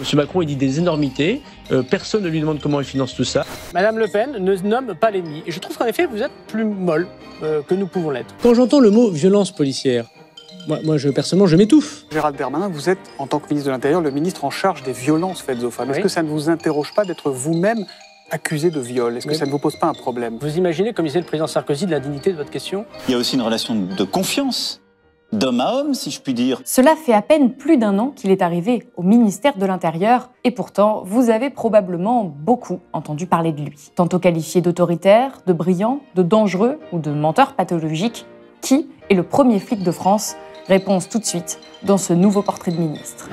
Monsieur Macron, il dit des énormités. Euh, personne ne lui demande comment il finance tout ça. Madame Le Pen ne nomme pas l'ennemi. Et je trouve qu'en effet, vous êtes plus molle euh, que nous pouvons l'être. Quand j'entends le mot violence policière, moi, moi je, personnellement, je m'étouffe. Gérald Darmanin, vous êtes, en tant que ministre de l'Intérieur, le ministre en charge des violences faites aux femmes. Est-ce que ça ne vous interroge pas d'être vous-même accusé de viol Est-ce que ça ne vous pose pas un problème Vous imaginez, comme disait le président Sarkozy, de la dignité de votre question Il y a aussi une relation de confiance d'homme à homme, si je puis dire. Cela fait à peine plus d'un an qu'il est arrivé au ministère de l'Intérieur, et pourtant, vous avez probablement beaucoup entendu parler de lui. Tantôt qualifié d'autoritaire, de brillant, de dangereux ou de menteur pathologique, qui est le premier flic de France Réponse tout de suite dans ce nouveau portrait de ministre.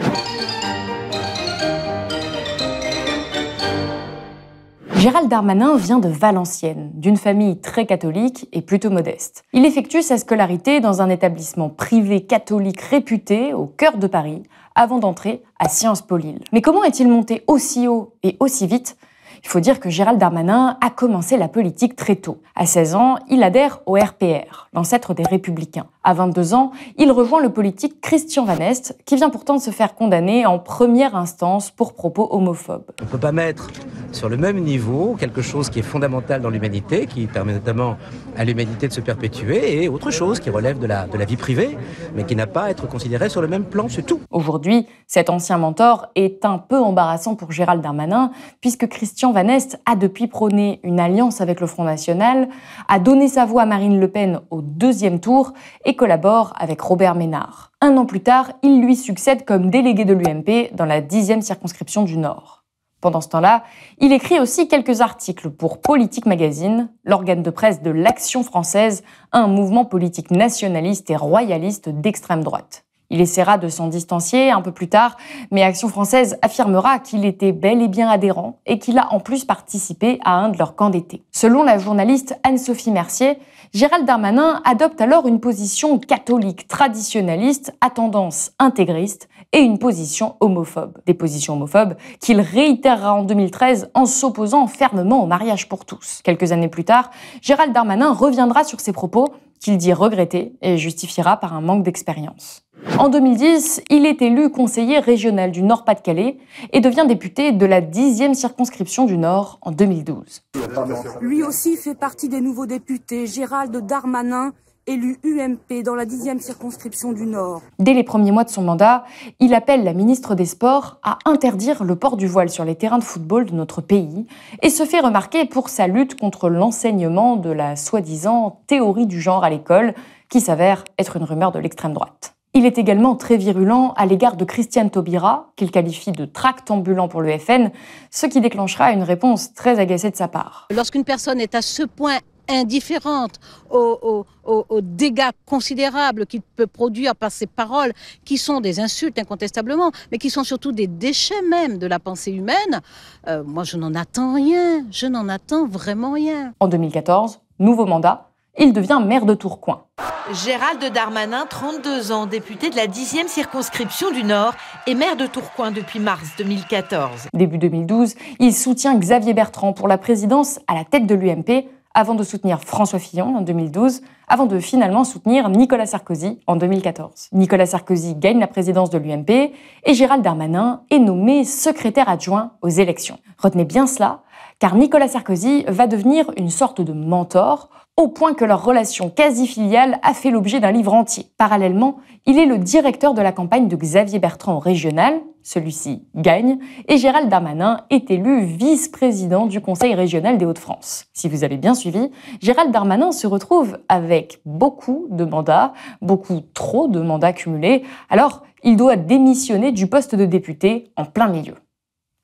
Gérald Darmanin vient de Valenciennes, d'une famille très catholique et plutôt modeste. Il effectue sa scolarité dans un établissement privé catholique réputé au cœur de Paris, avant d'entrer à Sciences Po Lille. Mais comment est-il monté aussi haut et aussi vite il faut dire que Gérald Darmanin a commencé la politique très tôt. À 16 ans, il adhère au RPR, l'ancêtre des Républicains. À 22 ans, il rejoint le politique Christian Van Est, qui vient pourtant de se faire condamner en première instance pour propos homophobes. On ne peut pas mettre sur le même niveau quelque chose qui est fondamental dans l'humanité, qui permet notamment à l'humanité de se perpétuer, et autre chose qui relève de la, vie privée, mais qui n'a pas à être considérée sur le même plan, c'est tout. Aujourd'hui, cet ancien mentor est un peu embarrassant pour Gérald Darmanin, puisque Christian Van Est a depuis prôné une alliance avec le Front National, a donné sa voix à Marine Le Pen au deuxième tour et collabore avec Robert Ménard. Un an plus tard, il lui succède comme délégué de l'UMP dans la dixième circonscription du Nord. Pendant ce temps-là, il écrit aussi quelques articles pour Politique Magazine, l'organe de presse de l'Action française, un mouvement politique nationaliste et royaliste d'extrême droite. Il essaiera de s'en distancier un peu plus tard, mais Action française affirmera qu'il était bel et bien adhérent et qu'il a en plus participé à un de leurs camps d'été. Selon la journaliste Anne-Sophie Mercier, Gérald Darmanin adopte alors une position catholique traditionnaliste à tendance intégriste et une position homophobe. Des positions homophobes qu'il réitérera en 2013 en s'opposant fermement au mariage pour tous. Quelques années plus tard, Gérald Darmanin reviendra sur ses propos qu'il dit regretter et justifiera par un manque d'expérience. En 2010, il est élu conseiller régional du Nord-Pas-de-Calais et devient député de la 10e circonscription du Nord en 2012. Lui aussi fait partie des nouveaux députés, Gérald Darmanin, élu UMP dans la 10e circonscription du Nord. Dès les premiers mois de son mandat, il appelle la ministre des Sports à interdire le port du voile sur les terrains de football de notre pays et se fait remarquer pour sa lutte contre l'enseignement de la soi-disant théorie du genre à l'école, qui s'avère être une rumeur de l'extrême droite. Il est également très virulent à l'égard de Christiane Taubira, qu'il qualifie de tract ambulant pour le FN, ce qui déclenchera une réponse très agacée de sa part. Lorsqu'une personne est à ce point indifférente aux, dégâts considérables qu'il peut produire par ses paroles, qui sont des insultes incontestablement, mais qui sont surtout des déchets même de la pensée humaine, euh, moi je n'en attends rien, je n'en attends vraiment rien. En 2014, nouveau mandat, il devient maire de Tourcoing. Gérald Darmanin, 32 ans, député de la 10e circonscription du Nord est maire de Tourcoing depuis mars 2014. Début 2012, il soutient Xavier Bertrand pour la présidence à la tête de l'UMP avant de soutenir François Fillon en 2012, avant de finalement soutenir Nicolas Sarkozy en 2014. Nicolas Sarkozy gagne la présidence de l'UMP et Gérald Darmanin est nommé secrétaire adjoint aux élections. Retenez bien cela, car Nicolas Sarkozy va devenir une sorte de mentor au point que leur relation quasi-filiale a fait l'objet d'un livre entier. Parallèlement, il est le directeur de la campagne de Xavier Bertrand régional, celui-ci gagne, et Gérald Darmanin est élu vice-président du Conseil régional des Hauts-de-France. Si vous avez bien suivi, Gérald Darmanin se retrouve avec beaucoup de mandats, beaucoup trop de mandats cumulés, alors il doit démissionner du poste de député en plein milieu.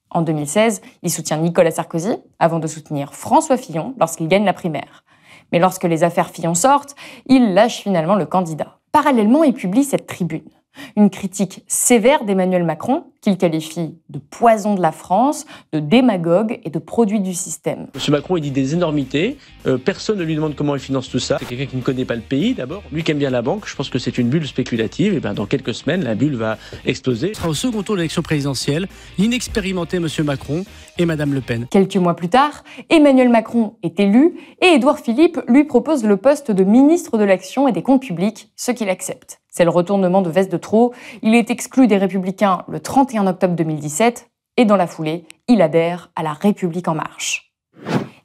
En 2016, il soutient Nicolas Sarkozy avant de soutenir François Fillon lorsqu'il gagne la primaire. Mais lorsque les affaires Fillon sortent, il lâche finalement le candidat. Parallèlement, il publie cette tribune. Une critique sévère d'Emmanuel Macron, qu'il qualifie de poison de la France, de démagogue et de produit du système. Monsieur Macron, il dit des énormités. Euh, personne ne lui demande comment il finance tout ça. C'est quelqu'un qui ne connaît pas le pays d'abord. Lui qui aime bien la banque, je pense que c'est une bulle spéculative. Et eh ben, dans quelques semaines, la bulle va exploser. Au second tour de l'élection présidentielle, l'inexpérimenté Monsieur Macron et Madame Le Pen. Quelques mois plus tard, Emmanuel Macron est élu et Édouard Philippe lui propose le poste de ministre de l'Action et des Comptes publics, ce qu'il accepte. C'est le retournement de veste de trop. Il est exclu des Républicains le 31 octobre 2017 et dans la foulée, il adhère à la République en marche.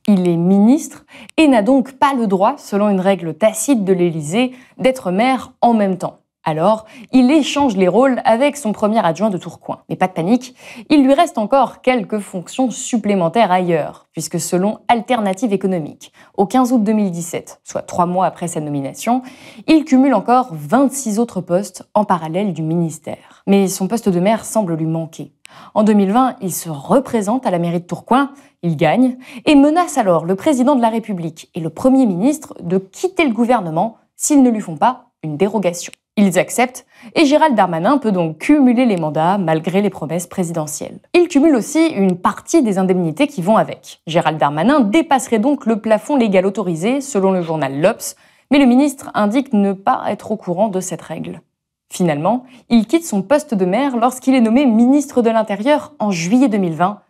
Il est ministre et n'a donc pas le droit, selon une règle tacite de l'Élysée, d'être maire en même temps. Alors, il échange les rôles avec son premier adjoint de Tourcoing. Mais pas de panique, il lui reste encore quelques fonctions supplémentaires ailleurs, puisque selon Alternative économique, au 15 août 2017, soit trois mois après sa nomination, il cumule encore 26 autres postes en parallèle du ministère. Mais son poste de maire semble lui manquer. En 2020, il se représente à la mairie de Tourcoing, il gagne, et menace alors le président de la République et le Premier ministre de quitter le gouvernement s'ils ne lui font pas une dérogation. Ils acceptent et Gérald Darmanin peut donc cumuler les mandats malgré les promesses présidentielles. Il cumule aussi une partie des indemnités qui vont avec. Gérald Darmanin dépasserait donc le plafond légal autorisé selon le journal L'Obs, mais le ministre indique ne pas être au courant de cette règle. Finalement, il quitte son poste de maire lorsqu'il est nommé ministre de l'Intérieur en juillet 2020,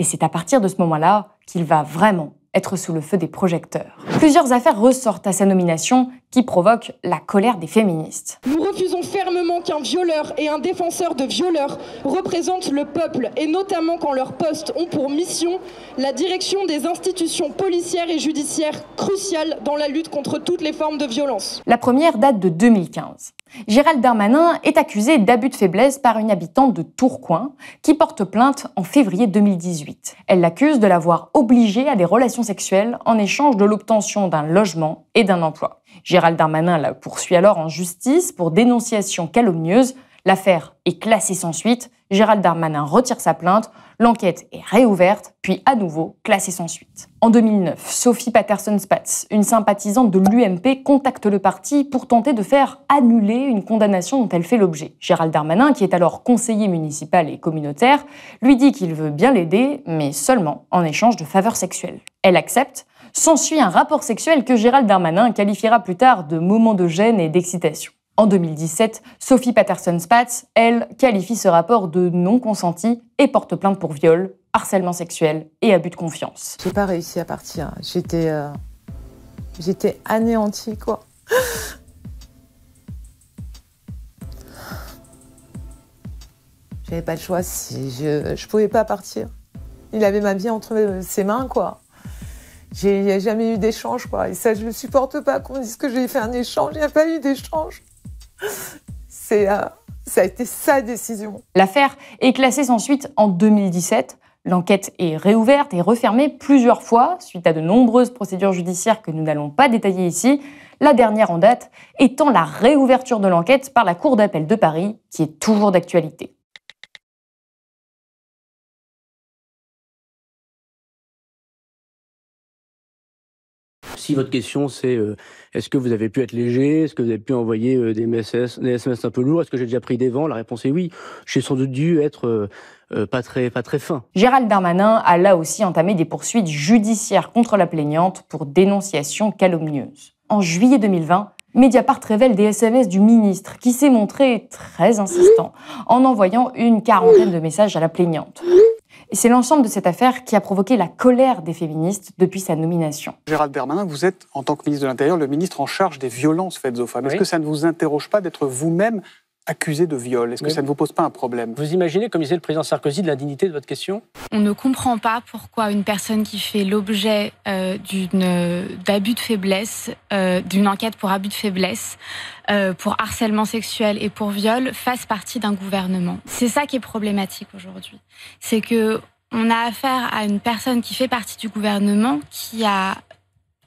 et c'est à partir de ce moment-là qu'il va vraiment être sous le feu des projecteurs. Plusieurs affaires ressortent à sa nomination qui provoquent la colère des féministes. Nous refusons fermement qu'un violeur et un défenseur de violeurs représentent le peuple et notamment quand leurs postes ont pour mission la direction des institutions policières et judiciaires cruciales dans la lutte contre toutes les formes de violence. La première date de 2015. Gérald Darmanin est accusé d'abus de faiblesse par une habitante de Tourcoing qui porte plainte en février 2018. Elle l'accuse de l'avoir obligé à des relations en échange de l'obtention d'un logement et d'un emploi. Gérald Darmanin la poursuit alors en justice pour dénonciation calomnieuse L'affaire est classée sans suite, Gérald Darmanin retire sa plainte, l'enquête est réouverte, puis à nouveau classée sans suite. En 2009, Sophie Patterson-Spatz, une sympathisante de l'UMP, contacte le parti pour tenter de faire annuler une condamnation dont elle fait l'objet. Gérald Darmanin, qui est alors conseiller municipal et communautaire, lui dit qu'il veut bien l'aider, mais seulement en échange de faveurs sexuelles. Elle accepte, s'ensuit un rapport sexuel que Gérald Darmanin qualifiera plus tard de moment de gêne et d'excitation. En 2017, Sophie Patterson-Spatz, elle, qualifie ce rapport de non consenti et porte plainte pour viol, harcèlement sexuel et abus de confiance. J'ai pas réussi à partir. J'étais. Euh, j'étais anéantie, quoi. J'avais pas le choix. Si je, je pouvais pas partir. Il avait ma vie entre ses mains, quoi. J'ai jamais eu d'échange, quoi. Et ça, je ne supporte pas qu'on dise que j'ai fait un échange. Il n'y a pas eu d'échange. C'est, ça a été sa décision. L'affaire est classée sans suite en 2017. L'enquête est réouverte et refermée plusieurs fois suite à de nombreuses procédures judiciaires que nous n'allons pas détailler ici. La dernière en date étant la réouverture de l'enquête par la Cour d'appel de Paris, qui est toujours d'actualité. si votre question c'est euh, est-ce que vous avez pu être léger, est-ce que vous avez pu envoyer euh, des, SMS un peu lourds, est-ce que j'ai déjà pris des vents, la réponse est oui. J'ai sans doute dû être euh, pas très pas très fin. Gérald Darmanin a là aussi entamé des poursuites judiciaires contre la plaignante pour dénonciation calomnieuse. En juillet 2020, Mediapart révèle des SMS du ministre qui s'est montré très insistant en envoyant une quarantaine de messages à la plaignante c'est l'ensemble de cette affaire qui a provoqué la colère des féministes depuis sa nomination. Gérald Darmanin, vous êtes, en tant que ministre de l'Intérieur, le ministre en charge des violences faites aux femmes. Est-ce que ça ne vous interroge pas d'être vous-même accusé de viol. Est-ce que ça ne vous pose pas un problème Vous imaginez, comme disait le président Sarkozy, de l'indignité de votre question On ne comprend pas pourquoi une personne qui fait l'objet euh, d'abus de faiblesse, euh, d'une enquête pour abus de faiblesse, euh, pour harcèlement sexuel et pour viol, fasse partie d'un gouvernement. C'est ça qui est problématique aujourd'hui. C'est que on a affaire à une personne qui fait partie du gouvernement, qui a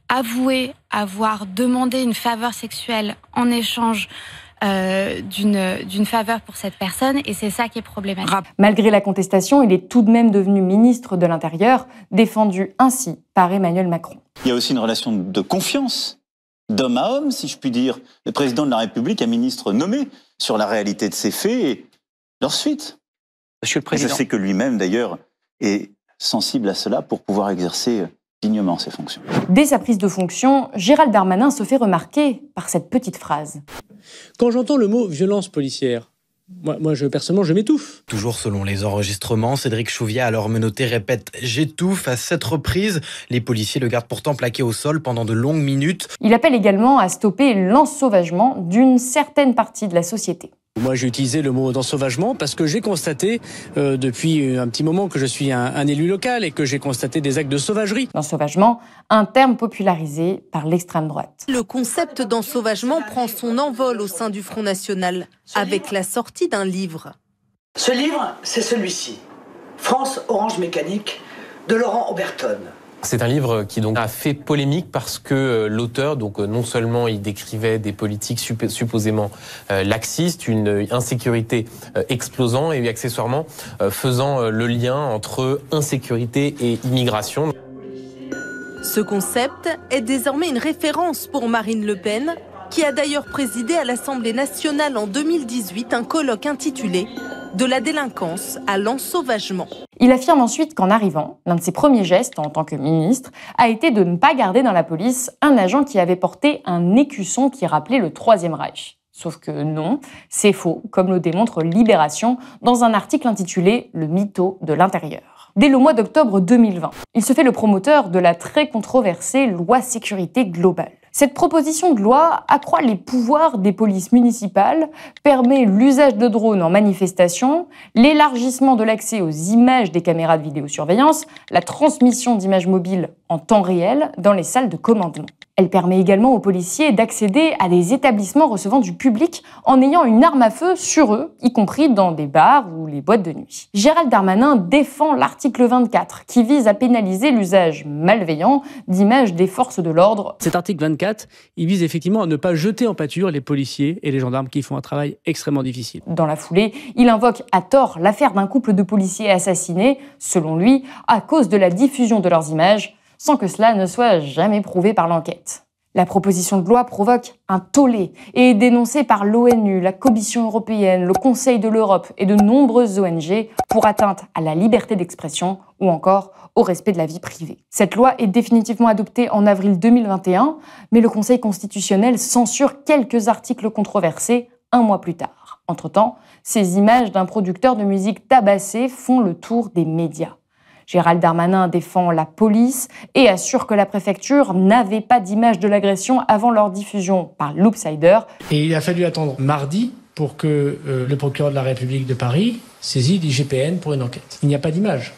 avoué avoir demandé une faveur sexuelle en échange euh, d'une faveur pour cette personne et c'est ça qui est problématique. Malgré la contestation, il est tout de même devenu ministre de l'Intérieur, défendu ainsi par Emmanuel Macron. Il y a aussi une relation de confiance d'homme à homme, si je puis dire, le président de la République, un ministre nommé sur la réalité de ces faits et leur suite. Monsieur le Président. je sais que lui-même, d'ailleurs, est sensible à cela pour pouvoir exercer ses fonctions. Dès sa prise de fonction, Gérald Darmanin se fait remarquer par cette petite phrase. Quand j'entends le mot violence policière, moi, je, personnellement, je m'étouffe. Toujours selon les enregistrements, Cédric Chouviat, alors menotté, répète J'étouffe à sept reprises. Les policiers le gardent pourtant plaqué au sol pendant de longues minutes. Il appelle également à stopper l'ensauvagement d'une certaine partie de la société. Moi, j'ai utilisé le mot d'ensauvagement parce que j'ai constaté euh, depuis un petit moment que je suis un, élu local et que j'ai constaté des actes de sauvagerie. D'ensauvagement, un terme popularisé par l'extrême droite. Le concept d'ensauvagement prend son envol au sein du Front National avec la sortie d'un livre. Ce livre, c'est celui-ci. France Orange Mécanique de Laurent Oberton. C'est un livre qui donc a fait polémique parce que euh, l'auteur, donc euh, non seulement il décrivait des politiques supposément euh, laxistes, une insécurité explosant et accessoirement faisant le lien entre insécurité et immigration. Ce concept est désormais une référence pour Marine Le Pen, qui a d'ailleurs présidé à l'Assemblée nationale en 2018 un colloque intitulé De la délinquance à l'ensauvagement. Il affirme ensuite qu'en arrivant, l'un de ses premiers gestes en tant que ministre a été de ne pas garder dans la police un agent qui avait porté un écusson qui rappelait le Troisième Reich. Sauf que non, c'est faux, comme le démontre Libération dans un article intitulé Le mytho de l'intérieur. Dès le mois d'octobre 2020, il se fait le promoteur de la très controversée loi sécurité globale. Cette proposition de loi accroît les pouvoirs des polices municipales, permet l'usage de drones en manifestation, l'élargissement de l'accès aux images des caméras de vidéosurveillance, la transmission d'images mobiles en temps réel dans les salles de commandement. Elle permet également aux policiers d'accéder à des établissements recevant du public en ayant une arme à feu sur eux, y compris dans des bars ou les boîtes de nuit. Gérald Darmanin défend l'article 24 qui vise à pénaliser l'usage malveillant d'images des forces de l'ordre. Cet article 24, il vise effectivement à ne pas jeter en pâture les policiers et les gendarmes qui font un travail extrêmement difficile. Dans la foulée, il invoque à tort l'affaire d'un couple de policiers assassinés, selon lui, à cause de la diffusion de leurs images sans que cela ne soit jamais prouvé par l'enquête. La proposition de loi provoque un tollé et est dénoncée par l'ONU, la Commission européenne, le Conseil de l'Europe et de nombreuses ONG pour atteinte à la liberté d'expression ou encore au respect de la vie privée. Cette loi est définitivement adoptée en avril 2021, mais le Conseil constitutionnel censure quelques articles controversés un mois plus tard. Entre-temps, ces images d'un producteur de musique tabassé font le tour des médias. Gérald Darmanin défend la police et assure que la préfecture n'avait pas d'image de l'agression avant leur diffusion par l'Oopsider. Et il a fallu attendre mardi pour que euh, le procureur de la République de Paris saisit l'IGPN pour une enquête. Il n'y a pas d'images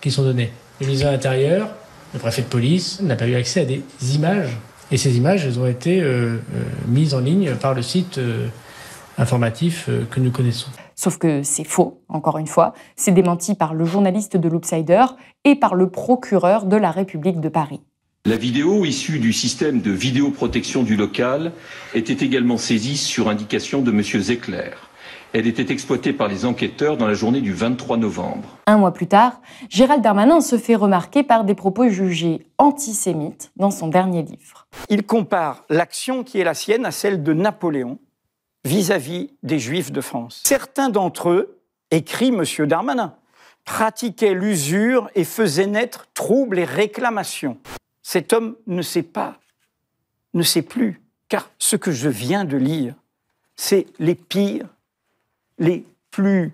qui sont données. Le ministre de l'Intérieur, le préfet de police n'a pas eu accès à des images. Et ces images, elles ont été euh, euh, mises en ligne par le site informatif que nous connaissons. Sauf que c'est faux, encore une fois. C'est démenti par le journaliste de l'Outsider et par le procureur de la République de Paris. La vidéo issue du système de vidéoprotection du local était également saisie sur indication de M. Zecler. Elle était exploitée par les enquêteurs dans la journée du 23 novembre. Un mois plus tard, Gérald Darmanin se fait remarquer par des propos jugés antisémites dans son dernier livre. Il compare l'action qui est la sienne à celle de Napoléon vis-à-vis des Juifs de France. Certains d'entre eux, écrit M. Darmanin, pratiquaient l'usure et faisaient naître troubles et réclamations. Cet homme ne sait pas, ne sait plus, car ce que je viens de lire, c'est les pires, les plus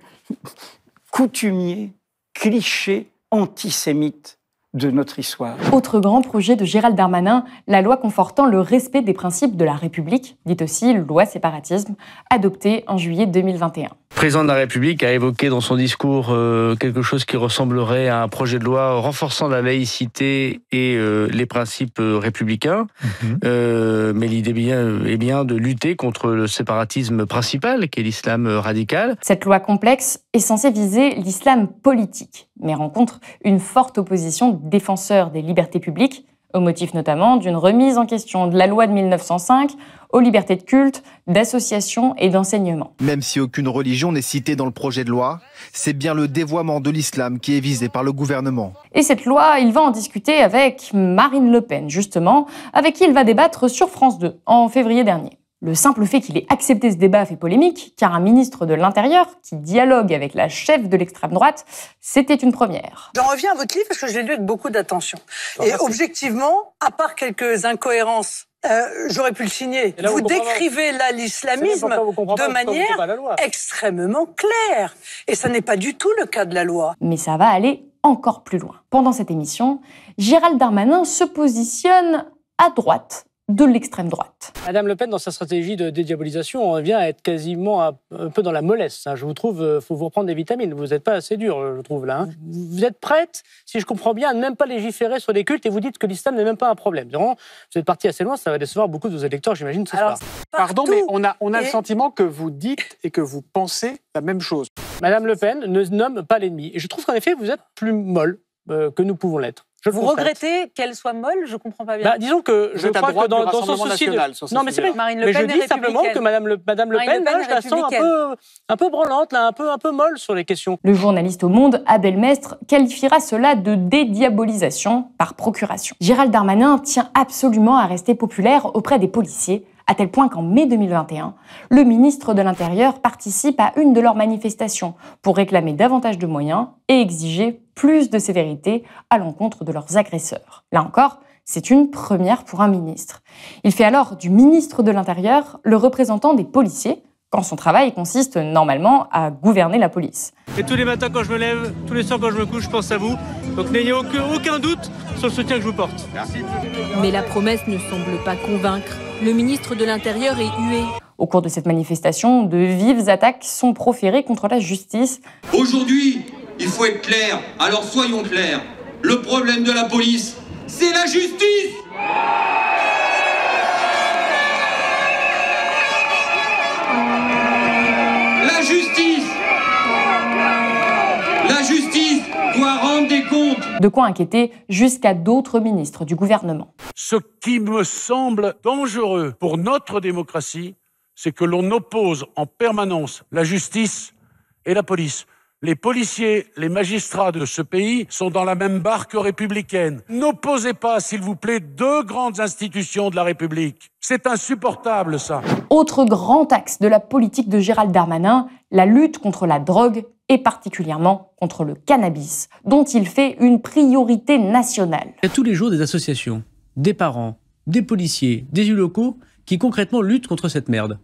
coutumiers clichés antisémites de notre histoire. Autre grand projet de Gérald Darmanin, la loi confortant le respect des principes de la République, dite aussi loi séparatisme, adoptée en juillet 2021. Le président de la République a évoqué dans son discours euh, quelque chose qui ressemblerait à un projet de loi renforçant la laïcité et euh, les principes euh, républicains. Mhm. mais l'idée bien, est bien de lutter contre le séparatisme principal, qui est l'islam radical. Cette loi complexe est censée viser l'islam politique, mais rencontre une forte opposition défenseur des libertés publiques au motif notamment d'une remise en question de la loi de 1905 aux libertés de culte, d'association et d'enseignement. Même si aucune religion n'est citée dans le projet de loi, c'est bien le dévoiement de l'islam qui est visé par le gouvernement. Et cette loi, il va en discuter avec Marine Le Pen, justement, avec qui il va débattre sur France 2 en février dernier. Le simple fait qu'il ait accepté ce débat fait polémique, car un ministre de l'Intérieur qui dialogue avec la chef de l'extrême droite, c'était une première. J'en reviens à votre livre parce que je l'ai lu avec beaucoup d'attention. Et objectivement, à part quelques incohérences euh, j'aurais pu le signer. vous, décrivez là l'islamisme de manière extrêmement claire. Et ça n'est pas du tout le cas de la loi. Mais ça va aller encore plus loin. Pendant cette émission, Gérald Darmanin se positionne à droite de l'extrême droite. Madame Le Pen, dans sa stratégie de dédiabolisation, on revient à être quasiment un peu dans la mollesse. Hein. Je vous trouve, il euh, faut vous reprendre des vitamines. Vous n'êtes pas assez dur, je trouve, là. Hein. Vous êtes prête, si je comprends bien, à ne même pas légiférer sur les cultes et vous dites que l'islam n'est même pas un problème. vous êtes parti assez loin, ça va décevoir beaucoup de vos électeurs, j'imagine, ce Pardon, mais on a, on a le sentiment que vous dites et que vous pensez la même chose. Madame Le Pen ne nomme pas l'ennemi. Et je trouve qu'en effet, vous êtes plus molle euh, que nous pouvons l'être. Je vous regrettez qu'elle soit molle Je comprends pas bien. Bah, disons que je, crois que dans, dans son souci de... non mais c'est Marine Le Pen dis simplement que Madame Le, Pen, je la sens un peu, euh, un branlante, là, un peu, un peu molle sur les questions. Le journaliste au Monde, Abel Mestre, qualifiera cela de dédiabolisation par procuration. Gérald Darmanin tient absolument à rester populaire auprès des policiers à tel point qu'en mai 2021, le ministre de l'Intérieur participe à une de leurs manifestations pour réclamer davantage de moyens et exiger plus de sévérité à l'encontre de leurs agresseurs. Là encore, c'est une première pour un ministre. Il fait alors du ministre de l'Intérieur le représentant des policiers, quand son travail consiste normalement à gouverner la police. Et tous les matins quand je me lève, tous les soirs quand je me couche, je pense à vous. Donc n'ayez aucun doute sur le soutien que je vous porte. Merci. Mais la promesse ne semble pas convaincre. Le ministre de l'Intérieur est hué. Au cours de cette manifestation, de vives attaques sont proférées contre la justice. Aujourd'hui, il faut être clair, alors soyons clairs. Le problème de la police, c'est la justice La justice La justice doit rendre des comptes De quoi inquiéter jusqu'à d'autres ministres du gouvernement. Ce qui me semble dangereux pour notre démocratie, c'est que l'on oppose en permanence la justice et la police. Les policiers, les magistrats de ce pays sont dans la même barque républicaine. N'opposez pas, s'il vous plaît, deux grandes institutions de la République. C'est insupportable, ça. Autre grand axe de la politique de Gérald Darmanin, la lutte contre la drogue et particulièrement contre le cannabis, dont il fait une priorité nationale. Il y a tous les jours des associations, des parents, des policiers, des élus locaux qui concrètement luttent contre cette merde.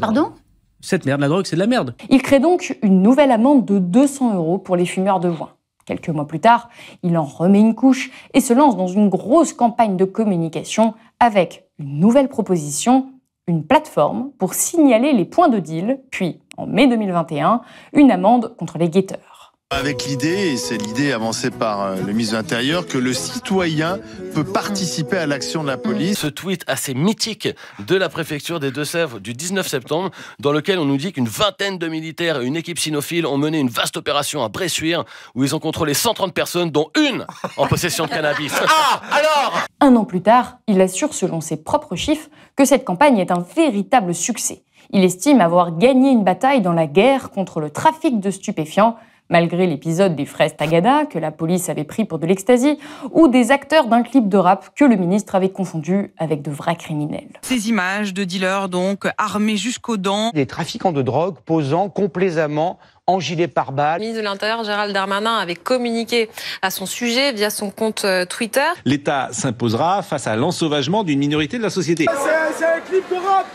Pardon cette merde, la drogue, c'est de la merde. Il crée donc une nouvelle amende de 200 euros pour les fumeurs de joint. Quelques mois plus tard, il en remet une couche et se lance dans une grosse campagne de communication avec une nouvelle proposition, une plateforme pour signaler les points de deal, puis, en mai 2021, une amende contre les guetteurs. Avec l'idée, et c'est l'idée avancée par euh, le ministre de l'Intérieur, que le citoyen peut participer à l'action de la police. Ce tweet assez mythique de la préfecture des Deux-Sèvres du 19 septembre, dans lequel on nous dit qu'une vingtaine de militaires et une équipe sinophile ont mené une vaste opération à Bressuire, où ils ont contrôlé 130 personnes, dont une en possession de cannabis. Ah, alors Un an plus tard, il assure, selon ses propres chiffres, que cette campagne est un véritable succès. Il estime avoir gagné une bataille dans la guerre contre le trafic de stupéfiants malgré l'épisode des fraises Tagada que la police avait pris pour de l'extasie, ou des acteurs d'un clip de rap que le ministre avait confondu avec de vrais criminels. Ces images de dealers donc armés jusqu'aux dents. Des trafiquants de drogue posant complaisamment en gilet pare-balles. Le ministre de l'Intérieur, Gérald Darmanin, avait communiqué à son sujet via son compte euh, Twitter. L'État s'imposera face à l'ensauvagement d'une minorité de la société. C'est un clip de rap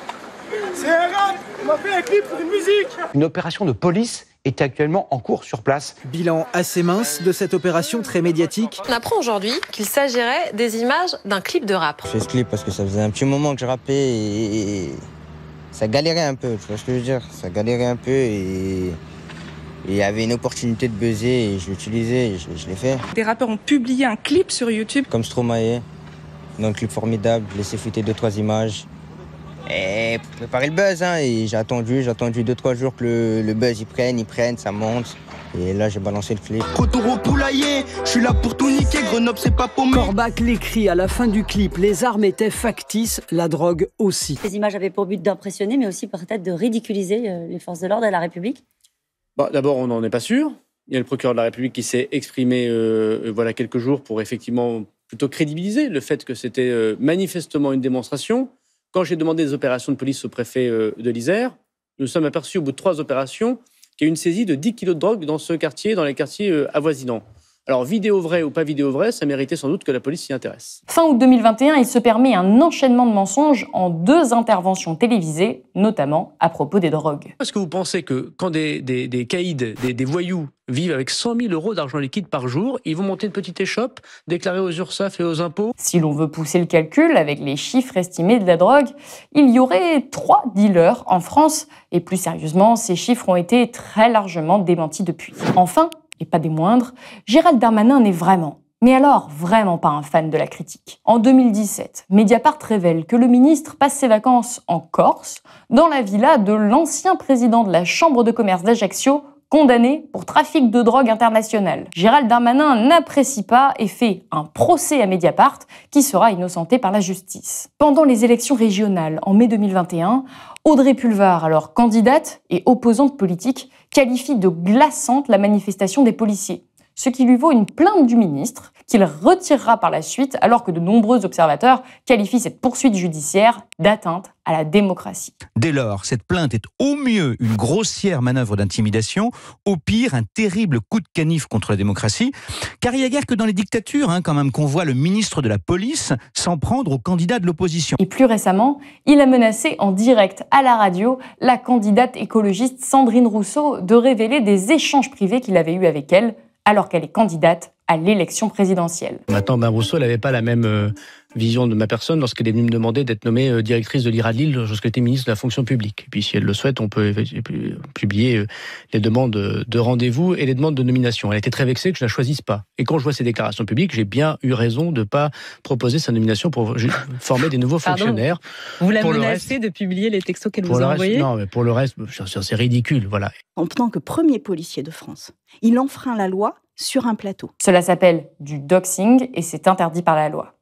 C'est un rap On a fait un clip pour une musique Une opération de police est actuellement en cours sur place. Bilan assez mince de cette opération très médiatique. On apprend aujourd'hui qu'il s'agirait des images d'un clip de rap. fais ce clip parce que ça faisait un petit moment que je rappais et ça galérait un peu, tu vois ce que je veux dire Ça galérait un peu et il y avait une opportunité de buzzer et je l'utilisais et je, l'ai fait. Des rappeurs ont publié un clip sur YouTube. Comme Stromae, le clip formidable, laissé fuiter deux, trois images et eh, préparer le buzz. Hein, et j'ai attendu, j'ai attendu 2-3 jours que le, le, buzz, ils prennent, ils prennent, ça monte. Et là, j'ai balancé le clip. Retour au poulailler, je suis là pour tout niquer, Grenoble, c'est pas pour Corbac l'écrit à la fin du clip les armes étaient factices, la drogue aussi. Ces images avaient pour but d'impressionner, mais aussi peut-être de ridiculiser euh, les forces de l'ordre et la République D'abord, on n'en est pas sûr. Il y a le procureur de la République qui s'est exprimé euh, euh, voilà quelques jours pour effectivement plutôt crédibiliser le fait que c'était manifestement une démonstration. Quand j'ai demandé des opérations de police au préfet euh, de l'Isère, nous sommes aperçus au bout de trois opérations qu'il y a une saisie de 10 kilos de drogue dans ce quartier, dans les quartiers euh, avoisinants. Alors, vidéo vraie ou pas vidéo vraie, ça méritait sans doute que la police s'y intéresse. Fin août 2021, il se permet un enchaînement de mensonges en deux interventions télévisées, notamment à propos des drogues. Est-ce que vous pensez que quand des, des caïds, des, voyous vivent avec 100 000 euros d'argent liquide par jour, ils vont monter une petite échoppe, déclarer aux URSAF et aux impôts. Si l'on veut pousser le calcul avec les chiffres estimés de la drogue, il y aurait trois dealers en France. Et plus sérieusement, ces chiffres ont été très largement démentis depuis. Enfin, et pas des moindres, Gérald Darmanin n'est vraiment, mais alors vraiment pas un fan de la critique. En 2017, Mediapart révèle que le ministre passe ses vacances en Corse, dans la villa de l'ancien président de la Chambre de commerce d'Ajaccio, condamné pour trafic de drogue international. Gérald Darmanin n'apprécie pas et fait un procès à Mediapart qui sera innocenté par la justice. Pendant les élections régionales en mai 2021, Audrey Pulvar, alors candidate et opposante politique, qualifie de glaçante la manifestation des policiers ce qui lui vaut une plainte du ministre qu'il retirera par la suite alors que de nombreux observateurs qualifient cette poursuite judiciaire d'atteinte à la démocratie. Dès lors, cette plainte est au mieux une grossière manœuvre d'intimidation, au pire un terrible coup de canif contre la démocratie, car il n'y a guère que dans les dictatures hein, quand même qu'on voit le ministre de la police s'en prendre aux candidats de l'opposition. Et plus récemment, il a menacé en direct à la radio la candidate écologiste Sandrine Rousseau de révéler des échanges privés qu'il avait eus avec elle alors qu'elle est candidate à l'élection présidentielle. Maintenant, ben Rousseau n'avait pas la même euh, vision de ma personne lorsqu'elle est venue me demander d'être nommée euh, directrice de l'IRA de Lille lorsque j'étais ministre de la fonction publique. Et puis si elle le souhaite, on peut publier euh, les demandes de rendez-vous et les demandes de nomination. Elle était très vexée que je ne la choisisse pas. Et quand je vois ses déclarations publiques, j'ai bien eu raison de pas proposer sa nomination pour former des nouveaux fonctionnaires. Vous la menacez de publier les textos qu'elle vous a envoyés Non, mais pour le reste, c'est ridicule, voilà. En tant que premier policier de France, il enfreint la loi sur un plateau. Cela s'appelle du doxing et c'est interdit par la loi.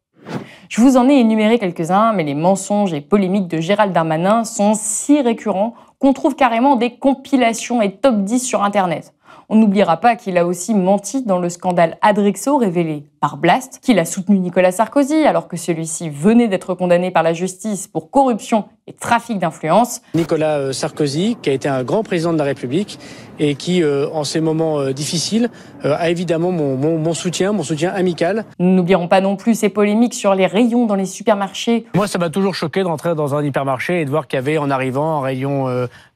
Je vous en ai énuméré quelques-uns, mais les mensonges et polémiques de Gérald Darmanin sont si récurrents qu'on trouve carrément des compilations et top 10 sur Internet. On n'oubliera pas qu'il a aussi menti dans le scandale Adrexo révélé par Blast, qu'il a soutenu Nicolas Sarkozy alors que celui-ci venait d'être condamné par la justice pour corruption trafic d'influence. Nicolas euh, Sarkozy, qui a été un grand président de la République et qui, euh, en ces moments euh, difficiles, a évidemment mon, soutien, mon soutien amical. Nous n'oublierons pas non plus ces polémiques sur les rayons dans les supermarchés. Moi, ça m'a toujours choqué d'entrer dans un hypermarché et de voir qu'il y avait, en arrivant, un rayon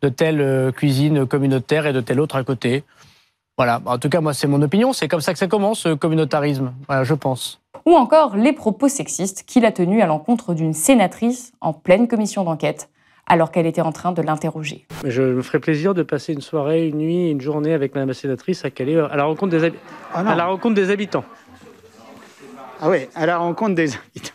de telle cuisine communautaire et de telle autre à côté. Voilà, en tout cas, moi, c'est mon opinion. C'est comme ça que ça commence, ce euh, communautarisme, je pense. Ou encore les propos sexistes qu'il a tenus à l'encontre d'une sénatrice en pleine commission d'enquête, alors qu'elle était en train de l'interroger. Je me ferai plaisir de passer une soirée, une nuit, une journée avec madame la sénatrice à euh, ah la rencontre des, habitants. Ah oui, à la rencontre des habitants.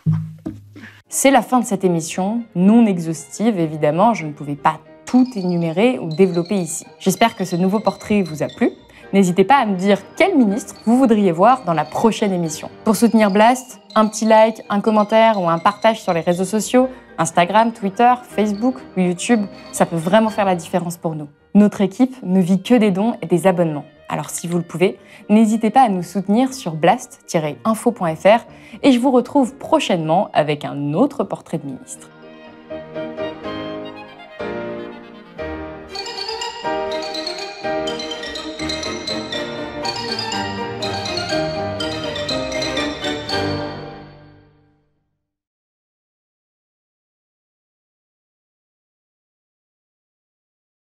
C'est la fin de cette émission, non exhaustive évidemment, je ne pouvais pas tout énumérer ou développer ici. J'espère que ce nouveau portrait vous a plu. N'hésitez pas à me dire quel ministre vous voudriez voir dans la prochaine émission. Pour soutenir Blast, un petit like, un commentaire ou un partage sur les réseaux sociaux, Instagram, Twitter, Facebook ou YouTube, ça peut vraiment faire la différence pour nous. Notre équipe ne vit que des dons et des abonnements. Alors si vous le pouvez, n'hésitez pas à nous soutenir sur blast-info.fr et je vous retrouve prochainement avec un autre portrait de ministre.